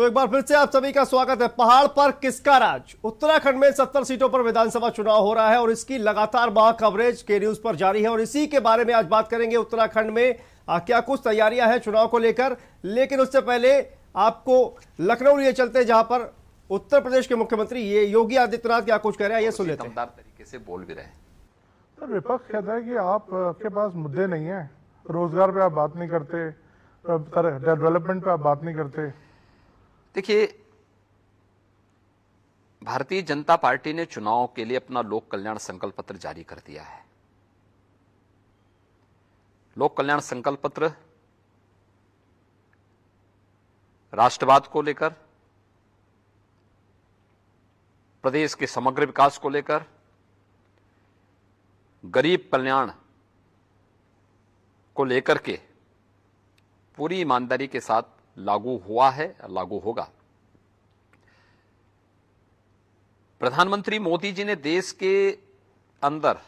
तो एक बार फिर से आप सभी का स्वागत है पहाड़ पर किसका राज उत्तराखंड में 70 सीटों पर विधानसभा चुनाव हो रहा है और इसकी लगातार बाह कवरेज के न्यूज पर जारी है और इसी के बारे में आज बात करेंगे उत्तराखंड में आ, क्या कुछ तैयारियां हैं चुनाव को लेकर लेकिन उससे पहले आपको लखनऊ लिए चलते हैं जहां पर उत्तर प्रदेश के मुख्यमंत्री ये योगी आदित्यनाथ क्या कुछ कह रहे हैं ये सुन लेते हैं तरीके से बोल भी रहे तो विपक्ष कहता है कि आपके पास मुद्दे नहीं है रोजगार पे आप बात नहीं करते डेवलपमेंट पे आप बात नहीं करते देखिए भारतीय जनता पार्टी ने चुनाव के लिए अपना लोक कल्याण संकल्प पत्र जारी कर दिया है लोक कल्याण संकल्प पत्र राष्ट्रवाद को लेकर प्रदेश के समग्र विकास को लेकर गरीब कल्याण को लेकर के पूरी ईमानदारी के साथ लागू हुआ है लागू होगा प्रधानमंत्री मोदी जी ने देश के अंदर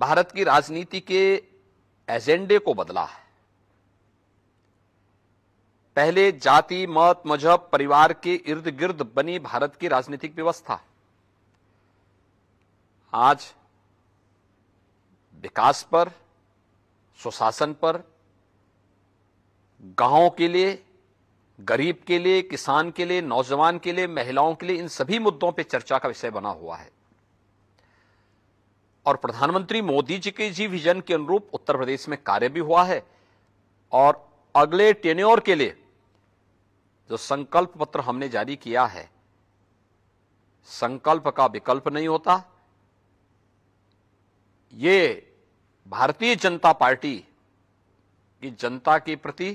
भारत की राजनीति के एजेंडे को बदला है पहले जाति मत मजहब परिवार के इर्द गिर्द बनी भारत की राजनीतिक व्यवस्था आज विकास पर सुशासन पर गांव के लिए गरीब के लिए किसान के लिए नौजवान के लिए महिलाओं के लिए इन सभी मुद्दों पर चर्चा का विषय बना हुआ है और प्रधानमंत्री मोदी जी के जी विजन के अनुरूप उत्तर प्रदेश में कार्य भी हुआ है और अगले टेन्योर के लिए जो संकल्प पत्र हमने जारी किया है संकल्प का विकल्प नहीं होता ये भारतीय जनता पार्टी की जनता के प्रति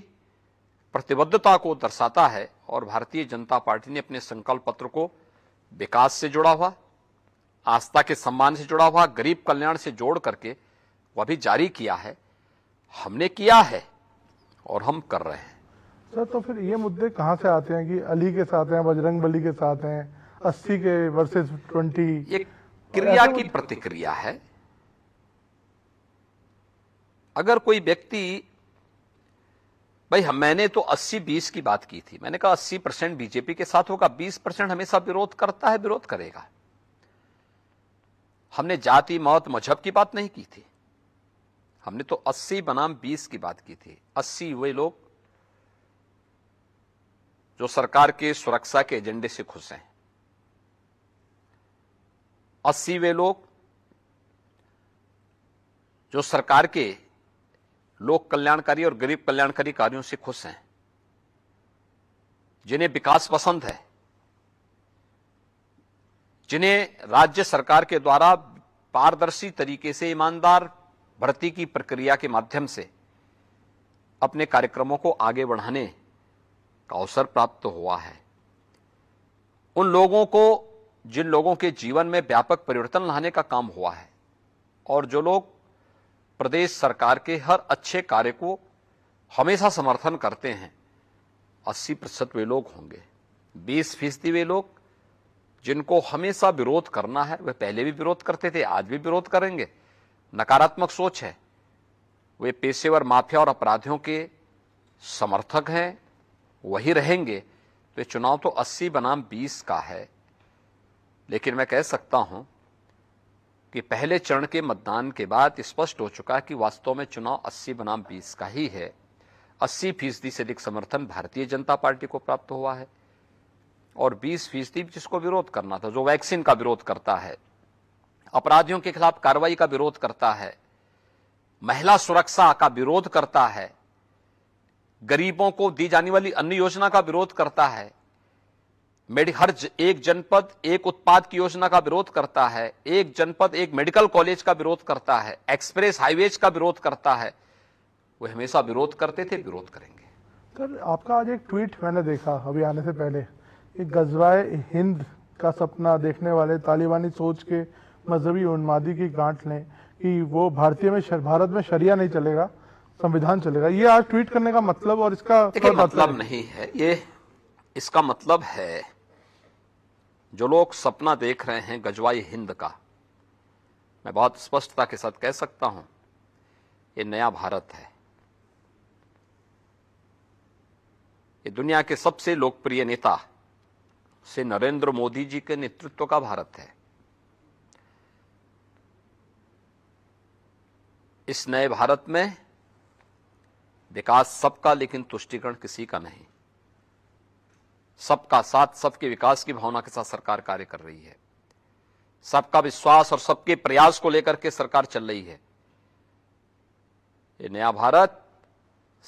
प्रतिबद्धता को दर्शाता है और भारतीय जनता पार्टी ने अपने संकल्प पत्र को विकास से जुड़ा हुआ आस्था के सम्मान से जुड़ा हुआ गरीब कल्याण से जोड़ करके वह भी जारी किया है हमने किया है और हम कर रहे हैं सर तो फिर ये मुद्दे कहाँ से आते हैं कि अली के साथ हैं बजरंग बली के साथ हैं अस्सी के वर्सेस ट्वेंटी ये क्रिया की प्रतिक्रिया है अगर कोई व्यक्ति भाई हम मैंने तो 80-20 की बात की थी मैंने कहा 80 परसेंट बीजेपी के साथ होगा 20 परसेंट हमेशा विरोध करता है विरोध करेगा हमने जाति मौत मजहब की बात नहीं की थी हमने तो 80 बनाम 20 की बात की थी 80 वे लोग जो सरकार के सुरक्षा के एजेंडे से खुश हैं अस्सी वे लोग जो सरकार के लोक कल्याणकारी और गरीब कल्याणकारी कार्यों से खुश हैं जिन्हें विकास पसंद है जिन्हें राज्य सरकार के द्वारा पारदर्शी तरीके से ईमानदार भर्ती की प्रक्रिया के माध्यम से अपने कार्यक्रमों को आगे बढ़ाने का अवसर प्राप्त हुआ है उन लोगों को जिन लोगों के जीवन में व्यापक परिवर्तन लाने का काम हुआ है और जो लोग प्रदेश सरकार के हर अच्छे कार्य को हमेशा समर्थन करते हैं 80 प्रतिशत वे लोग होंगे 20 फीसदी वे लोग जिनको हमेशा विरोध करना है वे पहले भी विरोध करते थे आज भी विरोध करेंगे नकारात्मक सोच है वे पेशेवर माफिया और अपराधियों के समर्थक हैं वही रहेंगे तो ये चुनाव तो 80 बनाम 20 का है लेकिन मैं कह सकता हूं कि पहले चरण के मतदान के बाद स्पष्ट हो चुका है कि वास्तव में चुनाव 80 बनाम 20 का ही है 80 फीसदी से अधिक समर्थन भारतीय जनता पार्टी को प्राप्त हुआ है और 20 फीसदी जिसको विरोध करना था जो वैक्सीन का विरोध करता है अपराधियों के खिलाफ कार्रवाई का विरोध करता है महिला सुरक्षा का विरोध करता है गरीबों को दी जाने वाली अन्य योजना का विरोध करता है हर एक जनपद एक उत्पाद की योजना का विरोध करता है एक जनपद एक मेडिकल कॉलेज का विरोध करता है एक्सप्रेस हाईवे का विरोध करता है वो हमेशा विरोध करते थे विरोध करेंगे सर आपका आज एक ट्वीट मैंने देखा अभी आने से पहले एक गजवाए हिंद का सपना देखने वाले तालिबानी सोच के मजहबी उन्मादी की गांठ लें कि वो भारतीय में शर, भारत में शरिया नहीं चलेगा संविधान चलेगा ये आज ट्वीट करने का मतलब और इसका मतलब, मतलब नहीं है ये इसका मतलब है जो लोग सपना देख रहे हैं गजवाई हिंद का मैं बहुत स्पष्टता के साथ कह सकता हूं ये नया भारत है ये दुनिया के सबसे लोकप्रिय नेता से नरेंद्र मोदी जी के नेतृत्व का भारत है इस नए भारत में विकास सबका लेकिन तुष्टिकरण किसी का नहीं सबका साथ सबके विकास की भावना के साथ सरकार कार्य कर रही है सबका विश्वास और सबके प्रयास को लेकर के सरकार चल रही है ये नया भारत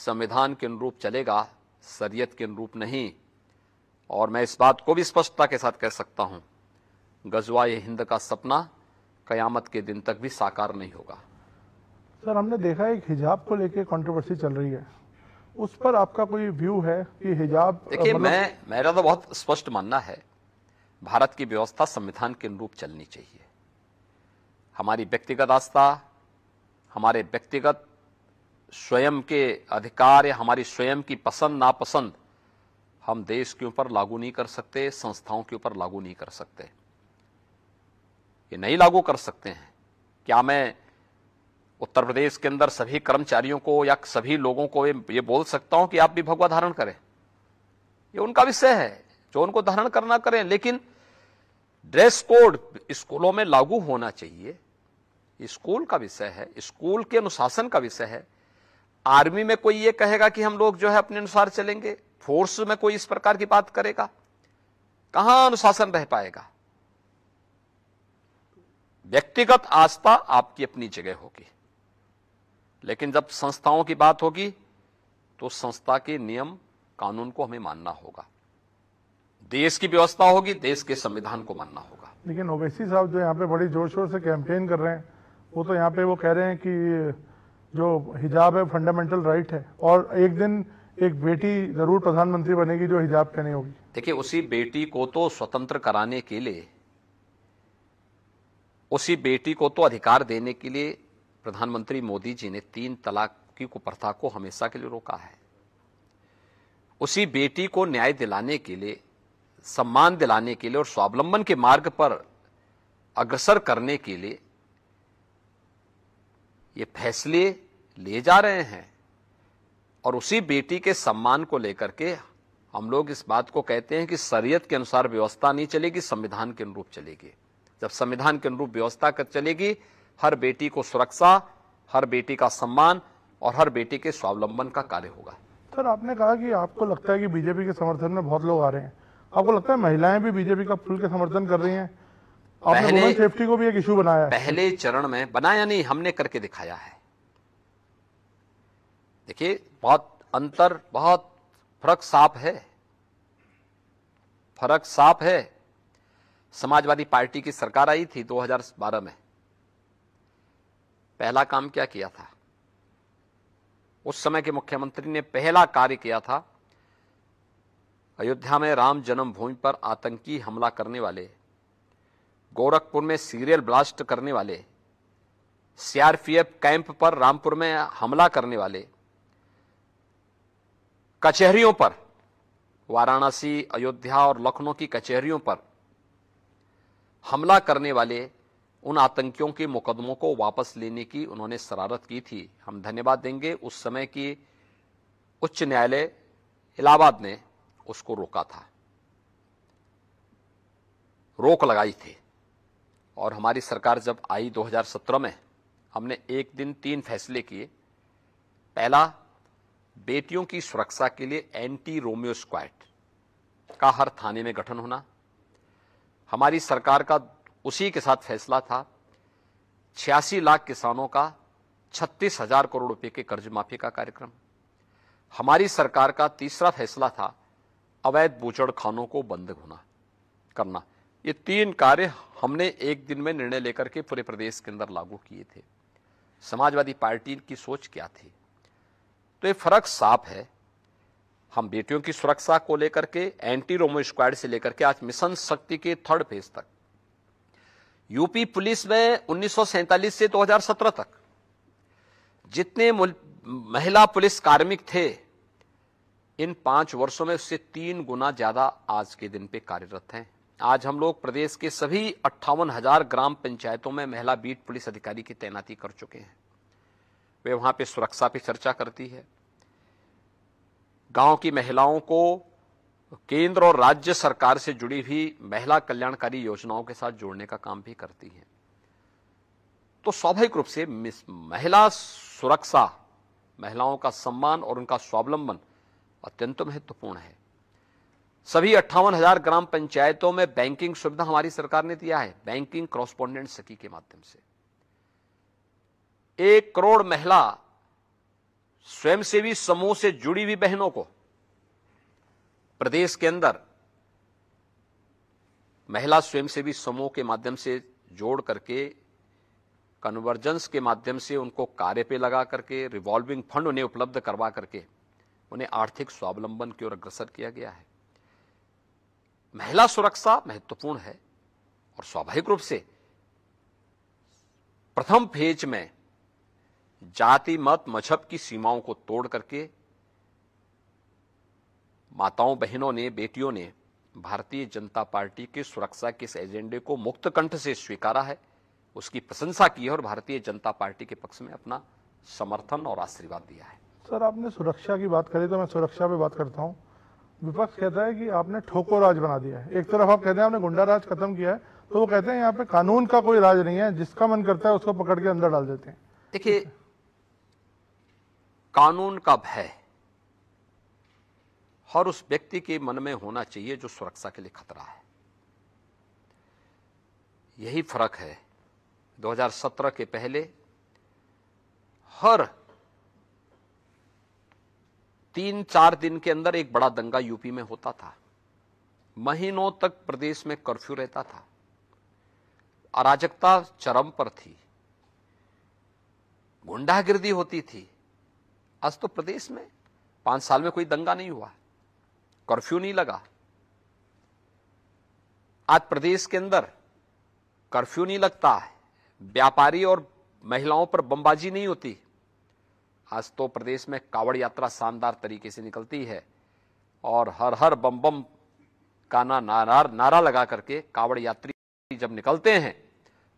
संविधान के अनुरूप चलेगा शरीयत के अनुरूप नहीं और मैं इस बात को भी स्पष्टता के साथ कह सकता हूं गजवा ये हिंद का सपना कयामत के दिन तक भी साकार नहीं होगा सर हमने देखा एक हिजाब को लेकर कंट्रोवर्सी चल रही है उस पर आपका कोई व्यू है कि हिजाब देखिए मतलब... मैं मेरा तो बहुत स्पष्ट मानना है भारत की व्यवस्था संविधान के अनुरूप चलनी चाहिए हमारी व्यक्तिगत आस्था हमारे व्यक्तिगत स्वयं के अधिकार या हमारी स्वयं की पसंद नापसंद हम देश के ऊपर लागू नहीं कर सकते संस्थाओं के ऊपर लागू नहीं कर सकते ये नहीं लागू कर सकते हैं क्या मैं उत्तर प्रदेश के अंदर सभी कर्मचारियों को या सभी लोगों को ये बोल सकता हूं कि आप भी भगवा धारण करें ये उनका विषय है जो उनको धारण करना करें लेकिन ड्रेस कोड स्कूलों में लागू होना चाहिए स्कूल का विषय है स्कूल के अनुशासन का विषय है आर्मी में कोई ये कहेगा कि हम लोग जो है अपने अनुसार चलेंगे फोर्स में कोई इस प्रकार की बात करेगा कहां अनुशासन रह पाएगा व्यक्तिगत आस्था आपकी अपनी जगह होगी लेकिन जब संस्थाओं की बात होगी तो संस्था के नियम कानून को हमें मानना होगा देश की व्यवस्था होगी देश के संविधान को मानना होगा लेकिन ओवैसी साहब जो यहाँ पे बड़ी जोर शोर से कैंपेन कर रहे हैं वो तो यहाँ पे वो कह रहे हैं कि जो हिजाब है फंडामेंटल राइट है और एक दिन एक बेटी जरूर प्रधानमंत्री बनेगी जो हिजाब पहने होगी देखिए उसी बेटी को तो स्वतंत्र कराने के लिए उसी बेटी को तो अधिकार देने के लिए प्रधानमंत्री मोदी जी ने तीन तलाक की कुप्रथा को हमेशा के लिए रोका है उसी बेटी को न्याय दिलाने के लिए सम्मान दिलाने के लिए और स्वावलंबन के मार्ग पर अग्रसर करने के लिए ये फैसले लिए जा रहे हैं और उसी बेटी के सम्मान को लेकर के हम लोग इस बात को कहते हैं कि शरीयत के अनुसार व्यवस्था नहीं चलेगी संविधान के अनुरूप चलेगी जब संविधान के अनुरूप व्यवस्था चलेगी हर बेटी को सुरक्षा हर बेटी का सम्मान और हर बेटी के स्वावलंबन का कार्य होगा सर आपने कहा कि आपको लगता है कि बीजेपी के समर्थन में बहुत लोग आ रहे हैं आपको लगता है महिलाएं भी बीजेपी का फुल के समर्थन कर रही हैं पहले सेफ्टी को भी एक इशू बनाया पहले चरण में बनाया नहीं हमने करके दिखाया है देखिए बहुत अंतर बहुत फर्क साफ है फर्क साफ है समाजवादी पार्टी की सरकार आई थी 2012 में पहला काम क्या किया था उस समय के मुख्यमंत्री ने पहला कार्य किया था अयोध्या में राम जन्मभूमि पर आतंकी हमला करने वाले गोरखपुर में सीरियल ब्लास्ट करने वाले सीआरपीएफ कैंप पर रामपुर में हमला करने वाले कचहरियों पर वाराणसी अयोध्या और लखनऊ की कचहरियों पर हमला करने वाले उन आतंकियों के मुकदमों को वापस लेने की उन्होंने शरारत की थी हम धन्यवाद देंगे उस समय की उच्च न्यायालय इलाहाबाद ने उसको रोका था रोक लगाई थी और हमारी सरकार जब आई 2017 में हमने एक दिन तीन फैसले किए पहला बेटियों की सुरक्षा के लिए एंटी रोमियो स्क्वाड का हर थाने में गठन होना हमारी सरकार का उसी के साथ फैसला था छियासी लाख किसानों का छत्तीस हजार करोड़ रुपए के कर्ज माफी का कार्यक्रम हमारी सरकार का तीसरा फैसला था अवैध बूचड़ खानों को बंद होना करना ये तीन कार्य हमने एक दिन में निर्णय लेकर के पूरे प्रदेश के अंदर लागू किए थे समाजवादी पार्टी की सोच क्या थी तो ये फर्क साफ है हम बेटियों की सुरक्षा को लेकर के एंटी रोमो स्क्वाड से लेकर के आज मिशन शक्ति के थर्ड फेज तक यूपी पुलिस में उन्नीस से 2017 तक जितने महिला पुलिस कार्मिक थे इन पांच वर्षों में उससे तीन गुना ज्यादा आज के दिन पे कार्यरत हैं आज हम लोग प्रदेश के सभी अट्ठावन हजार ग्राम पंचायतों में महिला बीट पुलिस अधिकारी की तैनाती कर चुके हैं वे वहां पे सुरक्षा पे चर्चा करती है गांव की महिलाओं को केंद्र और राज्य सरकार से जुड़ी हुई महिला कल्याणकारी योजनाओं के साथ जोड़ने का काम भी करती है तो स्वाभाविक रूप से महिला सुरक्षा महिलाओं का सम्मान और उनका स्वावलंबन अत्यंत महत्वपूर्ण है सभी अट्ठावन हजार ग्राम पंचायतों में बैंकिंग सुविधा हमारी सरकार ने दिया है बैंकिंग क्रॉस्पोंडेंट सखी के माध्यम से एक करोड़ महिला स्वयंसेवी समूह से जुड़ी हुई बहनों को प्रदेश के अंदर महिला स्वयंसेवी समूह के माध्यम से जोड़ करके कन्वर्जेंस के माध्यम से उनको कार्य पे लगा करके रिवॉल्विंग फंड उन्हें उपलब्ध करवा करके उन्हें आर्थिक स्वावलंबन की ओर अग्रसर किया गया है महिला सुरक्षा महत्वपूर्ण है और स्वाभाविक रूप से प्रथम फेज में जाति मत मजहब की सीमाओं को तोड़ करके माताओं बहनों ने बेटियों ने भारतीय जनता पार्टी के सुरक्षा के इस एजेंडे को मुक्त कंठ से स्वीकारा है उसकी प्रशंसा की है और भारतीय जनता पार्टी के पक्ष में अपना समर्थन और आशीर्वाद दिया है सर आपने सुरक्षा की बात करी तो मैं सुरक्षा पे बात करता हूँ विपक्ष कहता है कि आपने ठोको राज बना दिया है एक तरफ आप कहते हैं आपने गुंडा राज खत्म किया है तो वो कहते हैं यहाँ पे कानून का कोई राज नहीं है जिसका मन करता है उसको पकड़ के अंदर डाल देते हैं देखिए कानून का भय हर उस व्यक्ति के मन में होना चाहिए जो सुरक्षा के लिए खतरा है यही फर्क है 2017 के पहले हर तीन चार दिन के अंदर एक बड़ा दंगा यूपी में होता था महीनों तक प्रदेश में कर्फ्यू रहता था अराजकता चरम पर थी गुंडागिर्दी होती थी आज तो प्रदेश में पांच साल में कोई दंगा नहीं हुआ कर्फ्यू नहीं लगा आज प्रदेश के अंदर कर्फ्यू नहीं लगता है व्यापारी और महिलाओं पर बमबाजी नहीं होती आज तो प्रदेश में कावड़ यात्रा शानदार तरीके से निकलती है और हर हर बम बम का ना नारा नारा लगा करके कावड़ यात्री जब निकलते हैं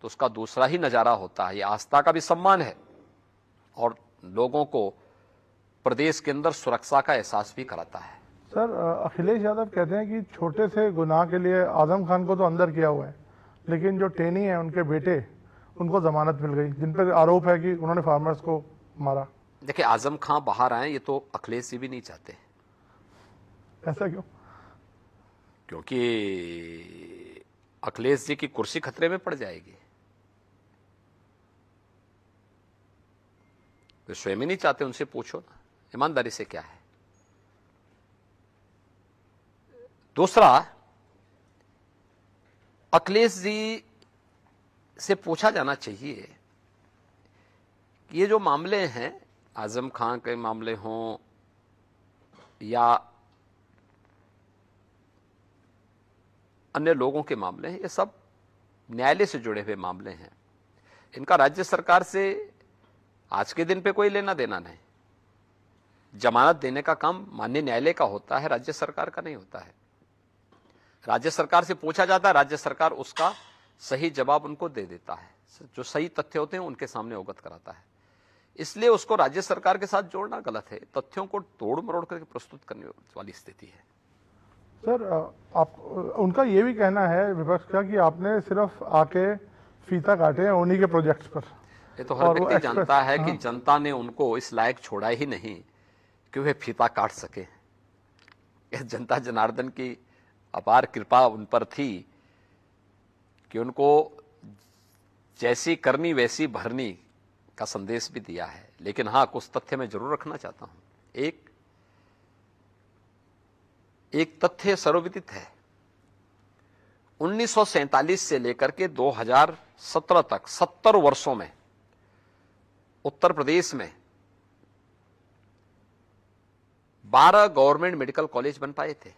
तो उसका दूसरा ही नज़ारा होता है ये आस्था का भी सम्मान है और लोगों को प्रदेश के अंदर सुरक्षा का एहसास भी कराता है सर अखिलेश यादव कहते हैं कि छोटे से गुनाह के लिए आजम खान को तो अंदर किया हुआ है लेकिन जो टेनी है उनके बेटे उनको जमानत मिल गई जिन पर आरोप है कि उन्होंने फार्मर्स को मारा देखिए आजम खां बाहर आए ये तो अखिलेश जी भी नहीं चाहते ऐसा क्यों क्योंकि अखिलेश जी की कुर्सी खतरे में पड़ जाएगी तो स्वयं ही नहीं चाहते उनसे पूछो ना ईमानदारी से क्या है दूसरा अखिलेश जी से पूछा जाना चाहिए कि ये जो मामले हैं आजम खान के मामले हों या अन्य लोगों के मामले हैं ये सब न्यायालय से जुड़े हुए मामले हैं इनका राज्य सरकार से आज के दिन पे कोई लेना देना नहीं जमानत देने का काम मान्य न्यायालय का होता है राज्य सरकार का नहीं होता है राज्य सरकार से पूछा जाता है राज्य सरकार उसका सही जवाब उनको दे देता है जो सही तथ्य होते हैं उनके सामने अवगत कराता है इसलिए उसको राज्य सरकार के साथ जोड़ना गलत है तथ्यों को तोड़ मरोड़ करके प्रस्तुत करने वाली स्थिति है सर आप उनका ये भी कहना है विपक्ष का कि आपने सिर्फ आके फीता काटे हैं उन्हीं के प्रोजेक्ट्स पर ये तो हर व्यक्ति जानता है कि हाँ। जनता ने उनको इस लायक छोड़ा ही नहीं कि वे फीता काट सके जनता जनार्दन की अपार कृपा उन पर थी कि उनको जैसी करनी वैसी भरनी का संदेश भी दिया है लेकिन हाँ कुछ तथ्य मैं जरूर रखना चाहता हूं एक एक तथ्य सर्वविदित है 1947 से लेकर के 2017 तक 70 वर्षों में उत्तर प्रदेश में 12 गवर्नमेंट मेडिकल कॉलेज बन पाए थे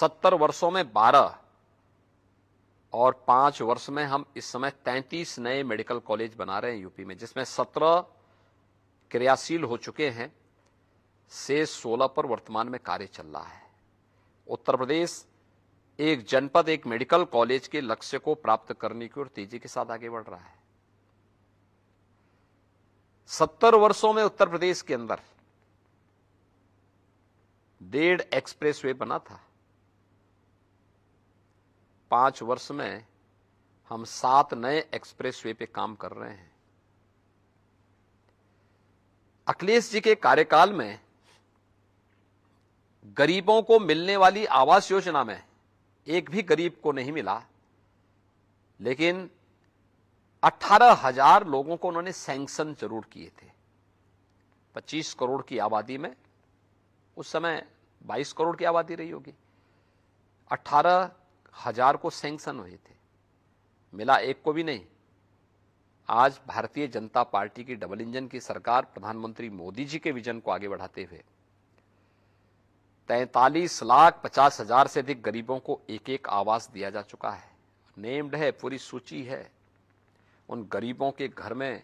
सत्तर वर्षों में बारह और पांच वर्ष में हम इस समय तैंतीस नए मेडिकल कॉलेज बना रहे हैं यूपी में जिसमें सत्रह क्रियाशील हो चुके हैं से सोलह पर वर्तमान में कार्य चल रहा है उत्तर प्रदेश एक जनपद एक मेडिकल कॉलेज के लक्ष्य को प्राप्त करने की ओर तेजी के साथ आगे बढ़ रहा है सत्तर वर्षों में उत्तर प्रदेश के अंदर डेढ़ एक्सप्रेसवे बना था पांच वर्ष में हम सात नए एक्सप्रेसवे पे काम कर रहे हैं अखिलेश जी के कार्यकाल में गरीबों को मिलने वाली आवास योजना में एक भी गरीब को नहीं मिला लेकिन अट्ठारह हजार लोगों को उन्होंने सैंक्शन जरूर किए थे 25 करोड़ की आबादी में उस समय 22 करोड़ की आबादी रही होगी हजार को सैंक्शन हुए थे मिला एक को भी नहीं आज भारतीय जनता पार्टी की डबल इंजन की सरकार प्रधानमंत्री मोदी जी के विजन को आगे बढ़ाते हुए तैतालीस लाख पचास हजार से अधिक गरीबों को एक एक आवास दिया जा चुका है नेम्ड है पूरी सूची है उन गरीबों के घर में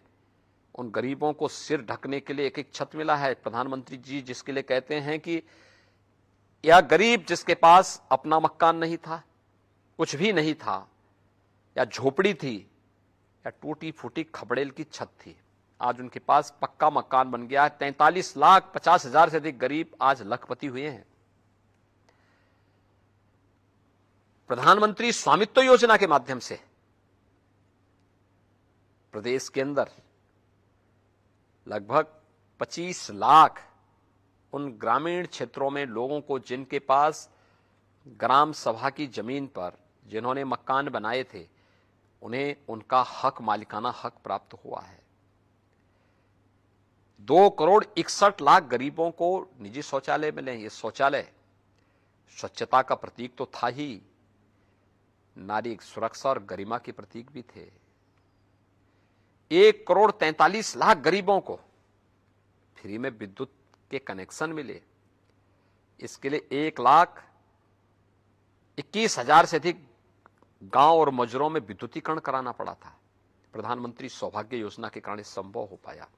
उन गरीबों को सिर ढकने के लिए एक एक छत मिला है प्रधानमंत्री जी जिसके लिए कहते हैं कि या गरीब जिसके पास अपना मकान नहीं था कुछ भी नहीं था या झोपड़ी थी या टूटी फूटी खबड़ेल की छत थी आज उनके पास पक्का मकान बन गया है तैंतालीस लाख पचास हजार से अधिक गरीब आज लखपति हुए हैं प्रधानमंत्री स्वामित्व योजना के माध्यम से प्रदेश के अंदर लगभग 25 लाख उन ग्रामीण क्षेत्रों में लोगों को जिनके पास ग्राम सभा की जमीन पर जिन्होंने मकान बनाए थे उन्हें उनका हक मालिकाना हक प्राप्त हुआ है दो करोड़ इकसठ लाख गरीबों को निजी शौचालय मिले ये शौचालय स्वच्छता का प्रतीक तो था ही नारी सुरक्षा और गरिमा के प्रतीक भी थे एक करोड़ तैंतालीस लाख गरीबों को फ्री में विद्युत के कनेक्शन मिले इसके लिए एक लाख इक्कीस हजार से अधिक गांव और मजरों में विद्युतीकरण कराना पड़ा था प्रधानमंत्री सौभाग्य योजना के कारण संभव हो पाया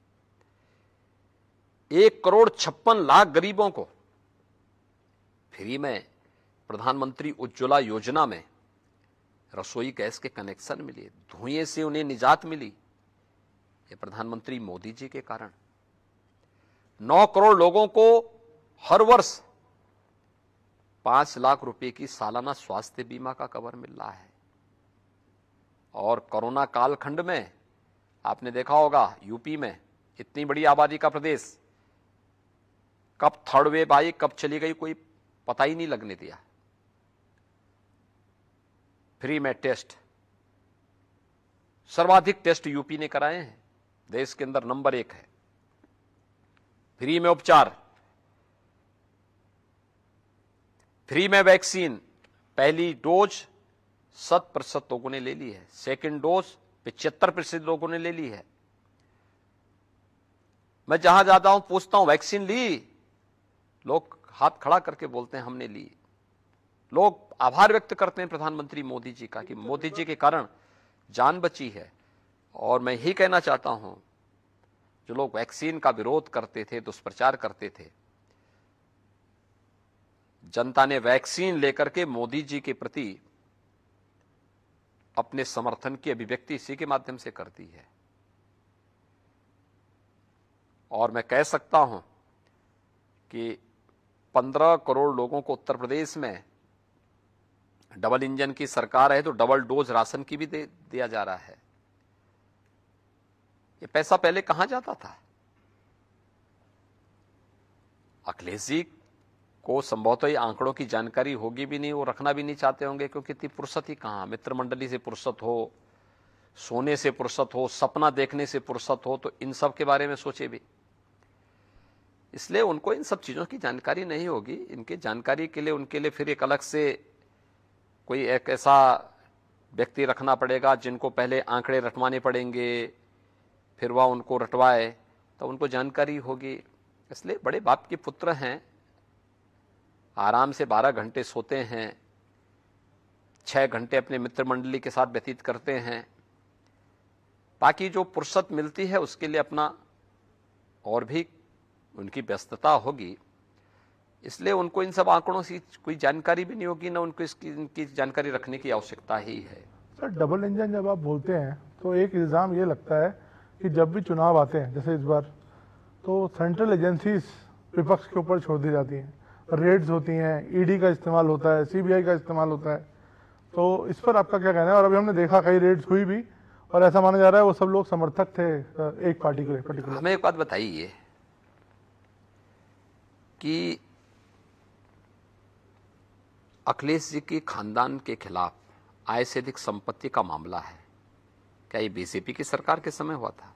एक करोड़ छप्पन लाख गरीबों को फ्री में प्रधानमंत्री उज्ज्वला योजना में रसोई गैस के कनेक्शन मिले धुएं से उन्हें निजात मिली ये प्रधानमंत्री मोदी जी के कारण नौ करोड़ लोगों को हर वर्ष पांच लाख रुपए की सालाना स्वास्थ्य बीमा का कवर मिल रहा है और कोरोना कालखंड में आपने देखा होगा यूपी में इतनी बड़ी आबादी का प्रदेश कब थर्ड वेव आई कब चली गई कोई पता ही नहीं लगने दिया फ्री में टेस्ट सर्वाधिक टेस्ट यूपी ने कराए हैं देश के अंदर नंबर एक है फ्री में उपचार फ्री में वैक्सीन पहली डोज शत प्रतिशत लोगों ने ले ली है सेकेंड डोज पिछहत्तर प्रतिशत लोगों ने ले ली है मैं जहां जाता हूं पूछता हूं वैक्सीन ली लोग हाथ खड़ा करके बोलते हैं हमने ली लोग आभार व्यक्त करते हैं प्रधानमंत्री मोदी जी का कि मोदी जी के कारण जान बची है और मैं यही कहना चाहता हूं जो लोग वैक्सीन का विरोध करते थे दुष्प्रचार करते थे जनता ने वैक्सीन लेकर के मोदी जी के प्रति अपने समर्थन की अभिव्यक्ति इसी के माध्यम से करती है और मैं कह सकता हूं कि 15 करोड़ लोगों को उत्तर प्रदेश में डबल इंजन की सरकार है तो डबल डोज राशन की भी दे दिया जा रहा है ये पैसा पहले कहां जाता था अखिलेश जी को संभवतः आंकड़ों की जानकारी होगी भी नहीं वो रखना भी नहीं चाहते होंगे क्योंकि इतनी फुर्सत ही कहाँ मित्र मंडली से फुर्सत हो सोने से फुर्सत हो सपना देखने से फुर्सत हो तो इन सब के बारे में सोचे भी इसलिए उनको इन सब चीज़ों की जानकारी नहीं होगी इनके जानकारी के लिए उनके लिए फिर एक अलग से कोई एक ऐसा व्यक्ति रखना पड़ेगा जिनको पहले आंकड़े रटवाने पड़ेंगे फिर वह उनको रटवाए तो उनको जानकारी होगी इसलिए बड़े बाप के पुत्र हैं आराम से 12 घंटे सोते हैं छः घंटे अपने मित्र मंडली के साथ व्यतीत करते हैं बाकी जो फुर्सत मिलती है उसके लिए अपना और भी उनकी व्यस्तता होगी इसलिए उनको इन सब आंकड़ों से कोई जानकारी भी नहीं होगी ना उनको इसकी इनकी जानकारी रखने की आवश्यकता ही है सर डबल इंजन जब आप बोलते हैं तो एक इल्ज़ाम ये लगता है कि जब भी चुनाव आते हैं जैसे इस बार तो सेंट्रल एजेंसीज विपक्ष के ऊपर छोड़ दी जाती हैं रेड्स होती हैं ईडी e का इस्तेमाल होता है सीबीआई का इस्तेमाल होता है तो इस पर आपका क्या कहना है और अभी हमने देखा कई रेड्स हुई भी और ऐसा माना जा रहा है वो सब लोग समर्थक थे एक पार्टी को पर्टिकुलर हमें एक बात बताइए कि अखिलेश जी के खानदान के खिलाफ आय से अधिक संपत्ति का मामला है क्या ये बीजेपी की सरकार के समय हुआ था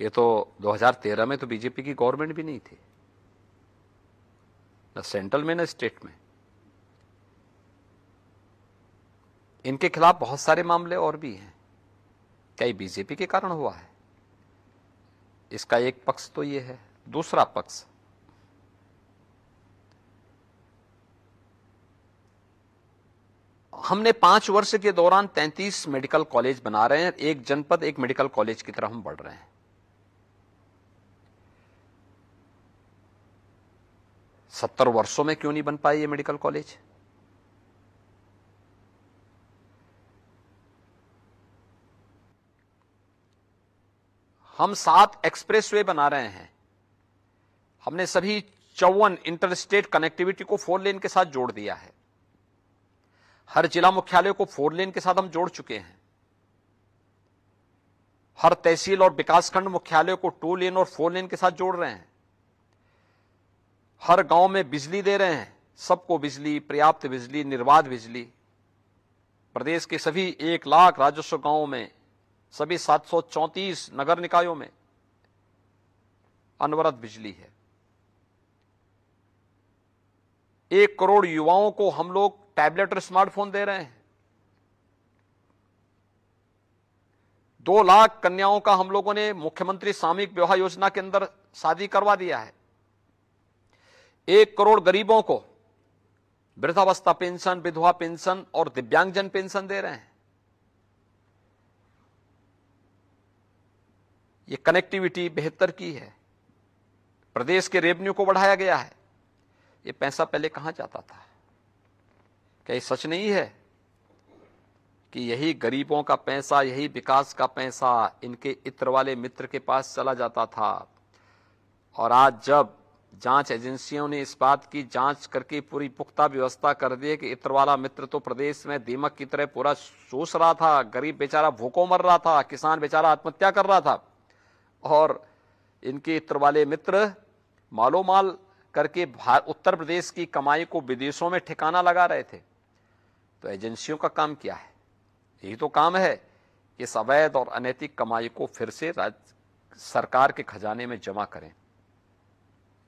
ये तो 2013 में तो बीजेपी की गवर्नमेंट भी नहीं थी न सेंट्रल में न स्टेट में इनके खिलाफ बहुत सारे मामले और भी हैं कई बीजेपी के कारण हुआ है इसका एक पक्ष तो ये है दूसरा पक्ष हमने पांच वर्ष के दौरान 33 मेडिकल कॉलेज बना रहे हैं एक जनपद एक मेडिकल कॉलेज की तरह हम बढ़ रहे हैं सत्तर वर्षों में क्यों नहीं बन पाई ये मेडिकल कॉलेज हम सात एक्सप्रेसवे बना रहे हैं हमने सभी चौवन इंटरस्टेट कनेक्टिविटी को फोर लेन के साथ जोड़ दिया है हर जिला मुख्यालय को फोर लेन के साथ हम जोड़ चुके हैं हर तहसील और विकासखंड मुख्यालय को टू लेन और फोर लेन के साथ जोड़ रहे हैं हर गांव में बिजली दे रहे हैं सबको बिजली पर्याप्त बिजली निर्बाध बिजली प्रदेश के सभी एक लाख राजस्व गांवों में सभी 734 नगर निकायों में अनवरत बिजली है एक करोड़ युवाओं को हम लोग टैबलेट और स्मार्टफोन दे रहे हैं दो लाख कन्याओं का हम लोगों ने मुख्यमंत्री सामूहिक विवाह योजना के अंदर शादी करवा दिया है एक करोड़ गरीबों को वृद्धावस्था पेंशन विधवा पेंशन और दिव्यांगजन पेंशन दे रहे हैं ये कनेक्टिविटी बेहतर की है प्रदेश के रेवेन्यू को बढ़ाया गया है ये पैसा पहले कहां जाता था क्या ये सच नहीं है कि यही गरीबों का पैसा यही विकास का पैसा इनके इत्र वाले मित्र के पास चला जाता था और आज जब जांच एजेंसियों ने इस बात की जांच करके पूरी पुख्ता व्यवस्था कर दी है कि इतरवाला मित्र तो प्रदेश में दीमक की तरह पूरा सोच रहा था गरीब बेचारा भूखो मर रहा था किसान बेचारा आत्महत्या कर रहा था और इनके इतरवाले मित्र मालोमाल करके उत्तर प्रदेश की कमाई को विदेशों में ठिकाना लगा रहे थे तो एजेंसियों का काम क्या है यही तो काम है कि इस अवैध और अनैतिक कमाई को फिर से राज्य सरकार के खजाने में जमा करें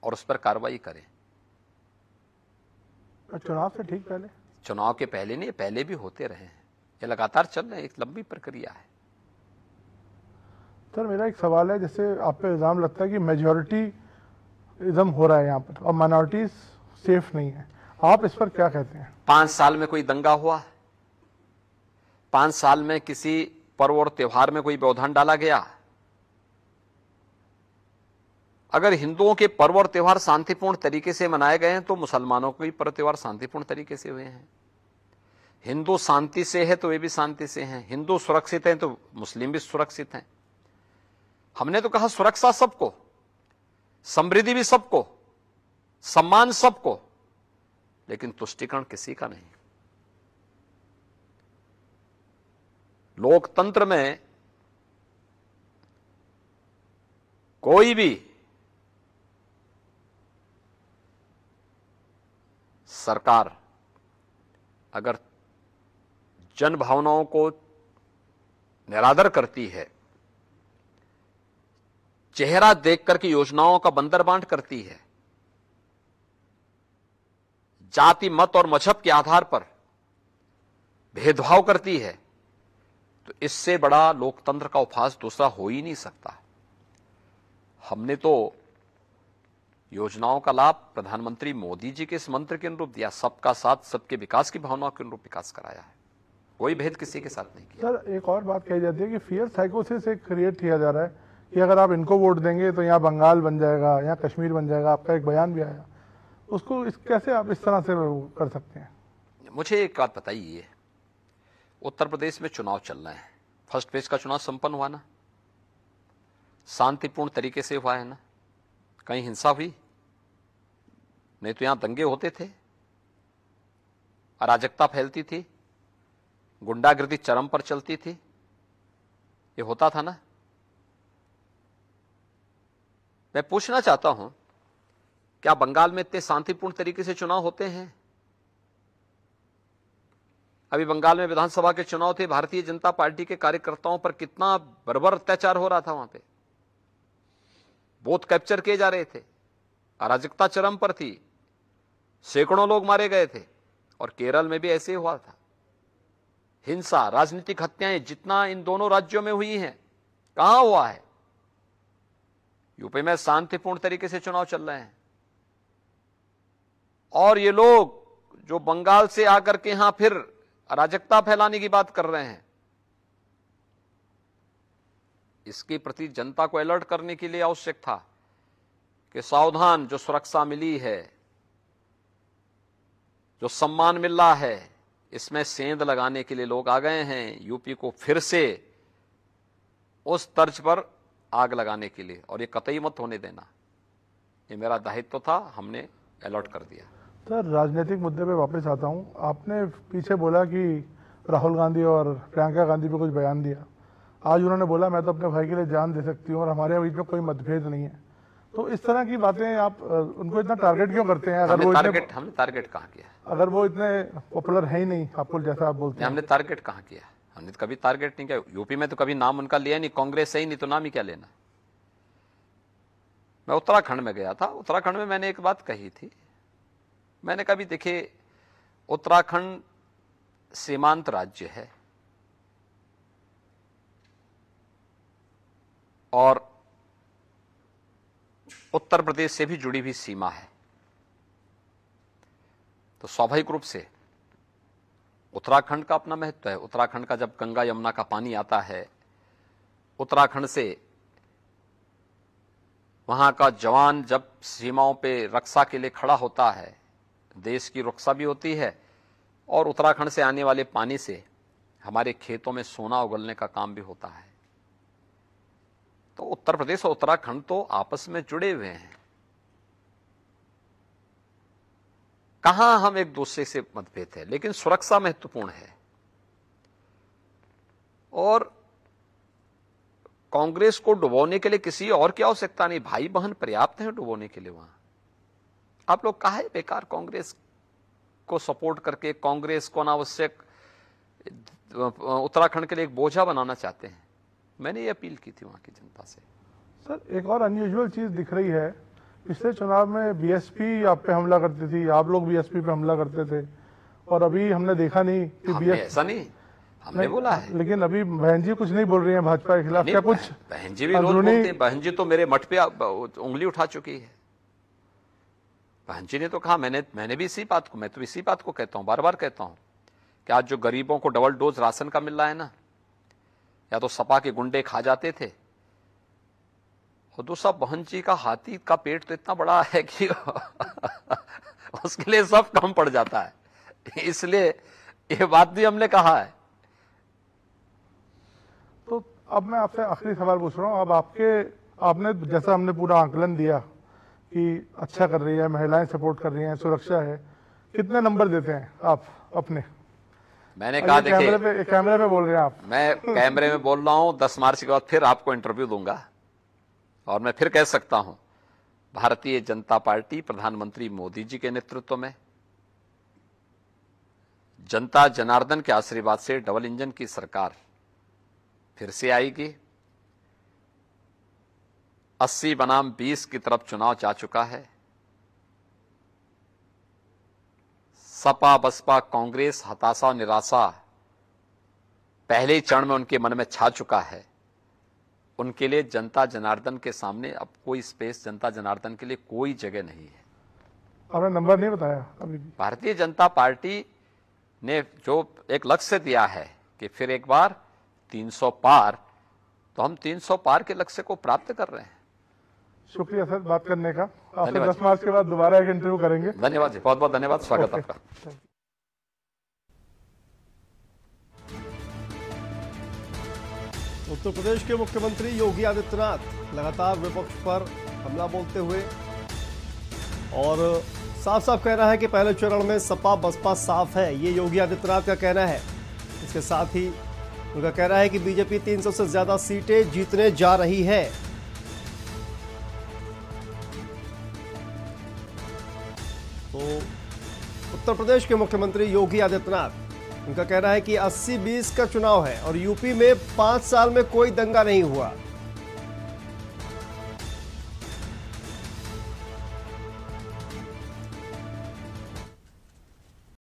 और उस पर कार्रवाई करें तो चुनाव से ठीक पहले चुनाव के पहले नहीं पहले भी होते रहे हैं ये लगातार चल रहे एक लंबी प्रक्रिया है सर मेरा एक सवाल है जैसे आप पे इल्ज़ाम लगता है कि मेजोरिटी इज़म हो रहा है यहाँ पर और माइनॉरिटी सेफ नहीं है आप इस पर क्या कहते हैं पांच साल में कोई दंगा हुआ पांच साल में किसी पर्व और त्योहार में कोई व्यवधान डाला गया अगर हिंदुओं के पर्व और त्यौहार शांतिपूर्ण तरीके से मनाए गए हैं तो मुसलमानों के भी पर्व त्यौहार शांतिपूर्ण तरीके से हुए हैं हिंदू शांति से है तो वे भी शांति से हैं हिंदू सुरक्षित हैं तो मुस्लिम भी सुरक्षित हैं हमने तो कहा सुरक्षा सबको समृद्धि भी सबको सम्मान सबको लेकिन तुष्टिकरण किसी का नहीं लोकतंत्र में कोई भी सरकार अगर जन भावनाओं को निरादर करती है चेहरा देख करके योजनाओं का बंदर बांट करती है जाति मत और मजहब के आधार पर भेदभाव करती है तो इससे बड़ा लोकतंत्र का उपहास दूसरा हो ही नहीं सकता हमने तो योजनाओं का लाभ प्रधानमंत्री मोदी जी के इस मंत्र के अनुरूप दिया सबका साथ सबके विकास की भावना के अनुरूप विकास कराया है कोई भेद किसी के साथ नहीं किया सर एक और बात कही जाती है कि फियर साइकोसिस एक क्रिएट किया जा रहा है कि अगर आप इनको वोट देंगे तो यहाँ बंगाल बन जाएगा यहाँ कश्मीर बन जाएगा आपका एक बयान भी आया उसको इस कैसे आप इस तरह से कर सकते हैं मुझे एक बात बताइए उत्तर प्रदेश में चुनाव चल रहे हैं फर्स्ट फेज का चुनाव संपन्न हुआ ना शांतिपूर्ण तरीके से हुआ है ना कहीं हिंसा हुई नहीं तो यहां दंगे होते थे अराजकता फैलती थी गुंडागर्दी चरम पर चलती थी ये होता था ना मैं पूछना चाहता हूं क्या बंगाल में इतने शांतिपूर्ण तरीके से चुनाव होते हैं अभी बंगाल में विधानसभा के चुनाव थे भारतीय जनता पार्टी के कार्यकर्ताओं पर कितना बर्बर अत्याचार हो रहा था वहां पे बहुत कैप्चर किए जा रहे थे अराजकता चरम पर थी सैकड़ों लोग मारे गए थे और केरल में भी ऐसे ही हुआ था हिंसा राजनीतिक हत्याएं जितना इन दोनों राज्यों में हुई हैं कहां हुआ है यूपी में शांतिपूर्ण तरीके से चुनाव चल रहे हैं और ये लोग जो बंगाल से आकर के यहां फिर अराजकता फैलाने की बात कर रहे हैं इसके प्रति जनता को अलर्ट करने के लिए आवश्यक था कि सावधान जो सुरक्षा मिली है जो सम्मान मिल रहा है इसमें सेंध लगाने के लिए लोग आ गए हैं यूपी को फिर से उस तर्ज पर आग लगाने के लिए और ये कतई मत होने देना ये मेरा दायित्व तो था हमने अलर्ट कर दिया सर राजनीतिक मुद्दे पे वापस आता हूँ आपने पीछे बोला कि राहुल गांधी और प्रियंका गांधी पे कुछ बयान दिया आज उन्होंने बोला मैं तो अपने भाई के लिए जान दे सकती हूँ और हमारे बीच में कोई मतभेद नहीं है तो इस तरह की बातें आप उनको इतना टारगेट क्यों करते हैं अगर वो टारगेट हमने टारगेट कहाँ किया अगर वो इतने पॉपुलर है ही नहीं आपको जैसा आप बोलते हैं हमने टारगेट कहाँ किया हमने तो कभी टारगेट नहीं किया यूपी में तो कभी नाम उनका लिया नहीं कांग्रेस से ही नहीं तो नाम ही क्या लेना मैं उत्तराखंड में गया था उत्तराखंड में मैंने एक बात कही थी मैंने कभी देखे उत्तराखंड सीमांत राज्य है और उत्तर प्रदेश से भी जुड़ी हुई सीमा है तो स्वाभाविक रूप से उत्तराखंड का अपना महत्व है उत्तराखंड का जब गंगा यमुना का पानी आता है उत्तराखंड से वहां का जवान जब सीमाओं पे रक्षा के लिए खड़ा होता है देश की रक्षा भी होती है और उत्तराखंड से आने वाले पानी से हमारे खेतों में सोना उगलने का काम भी होता है तो उत्तर प्रदेश और उत्तराखंड तो आपस में जुड़े हुए हैं कहां हम एक दूसरे से मतभेद है लेकिन सुरक्षा महत्वपूर्ण है और कांग्रेस को डुबोने के लिए किसी और की आवश्यकता नहीं भाई बहन पर्याप्त हैं डुबोने के लिए वहां आप लोग कहा है बेकार कांग्रेस को सपोर्ट करके कांग्रेस को अनावश्यक उत्तराखंड के लिए एक बोझा बनाना चाहते हैं मैंने ये अपील की थी वहाँ की जनता से सर एक और अनयूजल चीज़ दिख रही है पिछले चुनाव में बीएसपी आप पे हमला करती थी आप लोग बीएसपी पे हमला करते थे और अभी हमने देखा नहीं कि बीएसपी ऐसा नहीं हमने नहीं, बोला है लेकिन अभी बहन जी कुछ नहीं बोल रही है भाजपा के खिलाफ क्या कुछ बहन जी भी अंदरूनी बहन जी तो मेरे मठ पे उंगली उठा चुकी है बहन जी ने तो कहा मैंने मैंने भी इसी बात को मैं तो इसी बात को कहता हूँ बार बार कहता हूँ कि आज जो गरीबों को डबल डोज राशन का मिल रहा है ना या तो सपा के गुंडे खा जाते थे और दूसरा तो बहन जी का हाथी का पेट तो इतना बड़ा है कि उसके लिए सब कम पड़ जाता है इसलिए ये बात भी हमने कहा है तो अब मैं आपसे आखिरी सवाल पूछ रहा हूँ अब आपके आपने जैसा हमने पूरा आंकलन दिया कि अच्छा कर रही है महिलाएं सपोर्ट कर रही हैं सुरक्षा है कितने नंबर देते हैं आप अपने मैंने कहा देखिए कैमरे, कैमरे पे बोल रहे हैं आप मैं कैमरे में बोल रहा हूँ दस मार्च के बाद फिर आपको इंटरव्यू दूंगा और मैं फिर कह सकता हूँ भारतीय जनता पार्टी प्रधानमंत्री मोदी जी के नेतृत्व में जनता जनार्दन के आशीर्वाद से डबल इंजन की सरकार फिर से आएगी 80 बनाम 20 की तरफ चुनाव जा चुका है सपा बसपा कांग्रेस हताशा और निराशा पहले ही चरण में उनके मन में छा चुका है उनके लिए जनता जनार्दन के सामने अब कोई स्पेस जनता जनार्दन के लिए कोई जगह नहीं है आपने नंबर नहीं बताया अभी भारतीय जनता पार्टी ने जो एक लक्ष्य दिया है कि फिर एक बार 300 पार तो हम 300 पार के लक्ष्य को प्राप्त कर रहे हैं शुक्रिया सर बात करने का आपसे दस मार्च के बाद दोबारा एक इंटरव्यू करेंगे धन्यवाद जी बहुत बहुत धन्यवाद स्वागत आपका उत्तर प्रदेश के मुख्यमंत्री योगी आदित्यनाथ लगातार विपक्ष पर हमला बोलते हुए और साफ साफ कह रहा है कि पहले चरण में सपा बसपा साफ है ये योगी आदित्यनाथ का कहना है इसके साथ ही उनका कहना है कि बीजेपी 300 से ज़्यादा सीटें जीतने जा रही है उत्तर प्रदेश के मुख्यमंत्री योगी आदित्यनाथ उनका कहना है कि 80-20 का चुनाव है और यूपी में पांच साल में कोई दंगा नहीं हुआ